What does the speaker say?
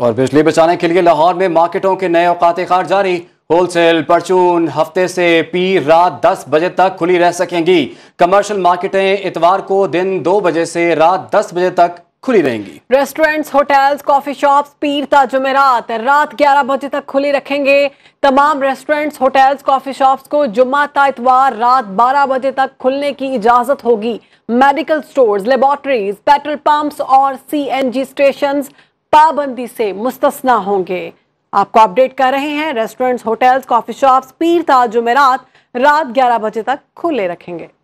और बिजली बचाने के लिए लाहौर में मार्केटों के नए अवकात कार जारी होलसेल परचून हफ्ते से पी रात 10 बजे तक खुली रह सकेंगी कमर्शियल मार्केटें इतवार को दिन 2 बजे से रात 10 बजे तक खुली रहेंगी रेस्टोरेंट्स होटल्स कॉफी शॉप्स पीर ता जुमेरात रात 11 बजे तक खुली रखेंगे तमाम रेस्टोरेंट्स होटल्स कॉफी शॉप्स को जुम्मा ता इतवार रात 12 बजे तक खुलने की इजाजत होगी medical stores laboratories petrol pumps और सीएनजी स्टेशंस स्टेशन पाबंदी से मुस्तना होंगे आपको अपडेट कर रहे हैं रेस्टोरेंट्स होटल्स कॉफी शॉप्स पीर था जुमेरात रात 11 बजे तक खुले रखेंगे